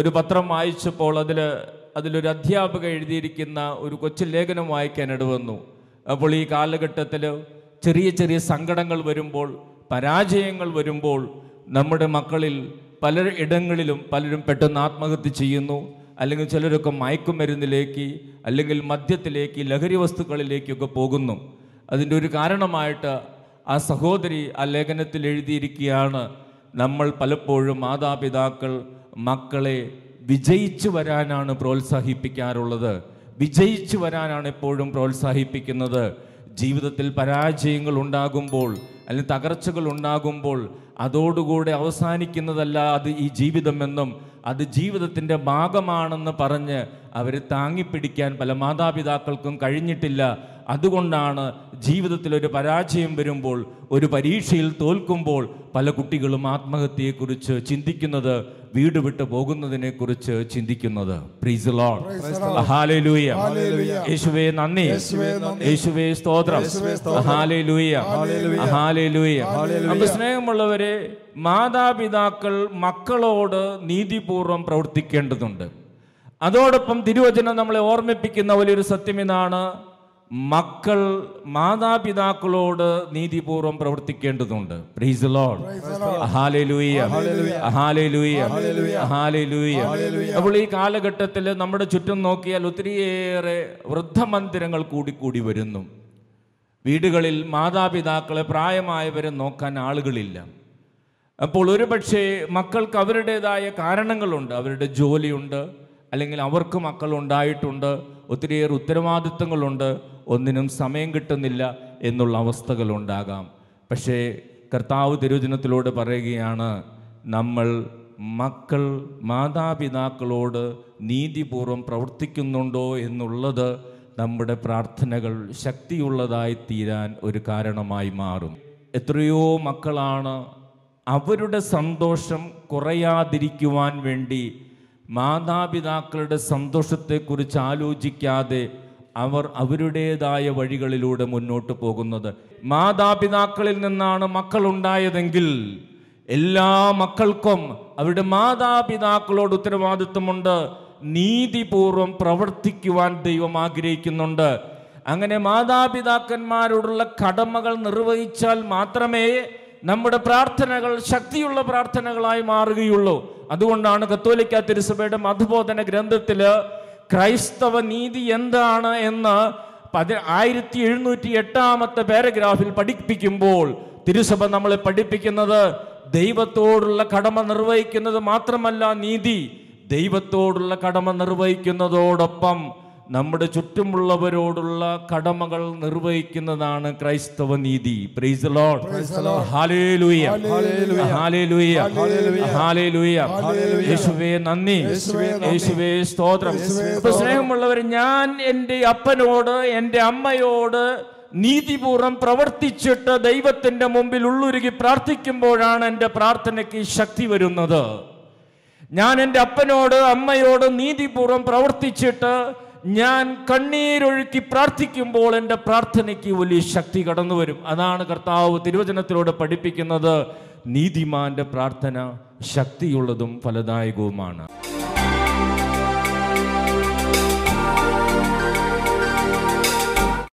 ഒരു പത്രം വായിച്ചപ്പോൾ അതിൽ അതിലൊരു അധ്യാപക എഴുതിയിരിക്കുന്ന ഒരു കൊച്ചു ലേഖനം വായിക്കാനിട വന്നു അപ്പോൾ ഈ കാലഘട്ടത്തിൽ ചെറിയ ചെറിയ സങ്കടങ്ങൾ വരുമ്പോൾ പരാജയങ്ങൾ വരുമ്പോൾ നമ്മുടെ മക്കളിൽ പല ഇടങ്ങളിലും പലരും പെട്ടെന്ന് ആത്മഹത്യ ചെയ്യുന്നു അല്ലെങ്കിൽ ചിലരൊക്കെ മയക്കുമരുന്നിലേക്ക് അല്ലെങ്കിൽ മദ്യത്തിലേക്ക് ലഹരി വസ്തുക്കളിലേക്കൊക്കെ പോകുന്നു അതിൻ്റെ ഒരു കാരണമായിട്ട് ആ സഹോദരി ആ ലേഖനത്തിൽ എഴുതിയിരിക്കുകയാണ് നമ്മൾ പലപ്പോഴും മാതാപിതാക്കൾ മക്കളെ വിജയിച്ചു വരാനാണ് പ്രോത്സാഹിപ്പിക്കാറുള്ളത് വിജയിച്ചു വരാനാണ് എപ്പോഴും പ്രോത്സാഹിപ്പിക്കുന്നത് ജീവിതത്തിൽ പരാജയങ്ങൾ ഉണ്ടാകുമ്പോൾ അല്ലെങ്കിൽ തകർച്ചകൾ ഉണ്ടാകുമ്പോൾ അതോടുകൂടെ അവസാനിക്കുന്നതല്ല അത് ഈ ജീവിതമെന്നും അത് ജീവിതത്തിൻ്റെ ഭാഗമാണെന്ന് പറഞ്ഞ് അവരെ താങ്ങിപ്പിടിക്കാൻ പല മാതാപിതാക്കൾക്കും കഴിഞ്ഞിട്ടില്ല അതുകൊണ്ടാണ് ജീവിതത്തിൽ ഒരു പരാജയം വരുമ്പോൾ ഒരു പരീക്ഷയിൽ തോൽക്കുമ്പോൾ പല കുട്ടികളും ആത്മഹത്യയെക്കുറിച്ച് ചിന്തിക്കുന്നത് വീട് വിട്ടു പോകുന്നതിനെ കുറിച്ച് ചിന്തിക്കുന്നത് യേശുവേ നന്ദി യേശുവേ സ്തോത്രം സ്നേഹമുള്ളവരെ മാതാപിതാക്കൾ മക്കളോട് നീതിപൂർവം പ്രവർത്തിക്കേണ്ടതുണ്ട് അതോടൊപ്പം തിരുവചനം നമ്മളെ ഓർമ്മിപ്പിക്കുന്ന വലിയൊരു സത്യം ഇതാണ് മക്കൾ മാതാപിതാക്കളോട് നീതിപൂർവം പ്രവർത്തിക്കേണ്ടതുണ്ട് അപ്പോൾ ഈ കാലഘട്ടത്തിൽ നമ്മുടെ ചുറ്റും നോക്കിയാൽ ഒത്തിരിയേറെ വൃദ്ധമന്ദിരങ്ങൾ കൂടിക്കൂടി വരുന്നു വീടുകളിൽ മാതാപിതാക്കളെ പ്രായമായവരെ നോക്കാൻ ആളുകളില്ല അപ്പോൾ ഒരുപക്ഷെ മക്കൾക്ക് അവരുടേതായ കാരണങ്ങളുണ്ട് അവരുടെ ജോലിയുണ്ട് അല്ലെങ്കിൽ അവർക്ക് മക്കൾ ഉണ്ടായിട്ടുണ്ട് ഒത്തിരിയേറെ ഉത്തരവാദിത്തങ്ങളുണ്ട് ഒന്നിനും സമയം കിട്ടുന്നില്ല എന്നുള്ള അവസ്ഥകളുണ്ടാകാം പക്ഷേ കർത്താവ് തിരുവചനത്തിലൂടെ പറയുകയാണ് നമ്മൾ മക്കൾ മാതാപിതാക്കളോട് നീതിപൂർവം പ്രവർത്തിക്കുന്നുണ്ടോ എന്നുള്ളത് നമ്മുടെ പ്രാർത്ഥനകൾ ശക്തിയുള്ളതായി തീരാൻ ഒരു കാരണമായി മാറും എത്രയോ മക്കളാണ് അവരുടെ സന്തോഷം കുറയാതിരിക്കുവാൻ വേണ്ടി മാതാപിതാക്കളുടെ സന്തോഷത്തെക്കുറിച്ച് ആലോചിക്കാതെ അവർ അവരുടേതായ വഴികളിലൂടെ മുന്നോട്ട് പോകുന്നത് മാതാപിതാക്കളിൽ നിന്നാണ് മക്കളുണ്ടായതെങ്കിൽ എല്ലാ മക്കൾക്കും അവരുടെ മാതാപിതാക്കളോട് ഉത്തരവാദിത്വമുണ്ട് നീതിപൂർവം പ്രവർത്തിക്കുവാൻ ദൈവം ആഗ്രഹിക്കുന്നുണ്ട് അങ്ങനെ മാതാപിതാക്കന്മാരോടുള്ള കടമകൾ നിർവഹിച്ചാൽ മാത്രമേ നമ്മുടെ പ്രാർത്ഥനകൾ ശക്തിയുള്ള പ്രാർത്ഥനകളായി മാറുകയുള്ളൂ അതുകൊണ്ടാണ് കത്തോലിക്ക തിരുസഭയുടെ മധുബോധന ഗ്രന്ഥത്തിൽ ക്രൈസ്തവ നീതി എന്താണ് എന്ന് പതി ആയിരത്തി എഴുന്നൂറ്റി എട്ടാമത്തെ പാരഗ്രാഫിൽ പഠിപ്പിക്കുമ്പോൾ തിരുസഭ നമ്മളെ പഠിപ്പിക്കുന്നത് ദൈവത്തോടുള്ള കടമ നിർവഹിക്കുന്നത് മാത്രമല്ല നീതി ദൈവത്തോടുള്ള കടമ നിർവഹിക്കുന്നതോടൊപ്പം നമ്മുടെ ചുറ്റുമുള്ളവരോടുള്ള കടമകൾ നിർവഹിക്കുന്നതാണ് ക്രൈസ്തവ നീതി യേശുവേ നന്ദി യേശുവേ സ്തോത്രം സ്നേഹമുള്ളവർ ഞാൻ എൻ്റെ അപ്പനോട് എൻ്റെ അമ്മയോട് നീതിപൂർവം പ്രവർത്തിച്ചിട്ട് ദൈവത്തിൻ്റെ മുമ്പിൽ ഉള്ളുരുകി പ്രാർത്ഥിക്കുമ്പോഴാണ് എൻ്റെ പ്രാർത്ഥനയ്ക്ക് ശക്തി വരുന്നത് ഞാൻ എൻ്റെ അപ്പനോട് അമ്മയോട് നീതിപൂർവം പ്രവർത്തിച്ചിട്ട് ഞാൻ കണ്ണീരൊഴുക്കി പ്രാർത്ഥിക്കുമ്പോൾ എൻ്റെ പ്രാർത്ഥനയ്ക്ക് വലിയ ശക്തി കടന്നു വരും അതാണ് കർത്താവ് തിരുവചനത്തിലൂടെ പഠിപ്പിക്കുന്നത് നീതിമാന്റെ പ്രാർത്ഥന ശക്തിയുള്ളതും ഫലദായകവുമാണ്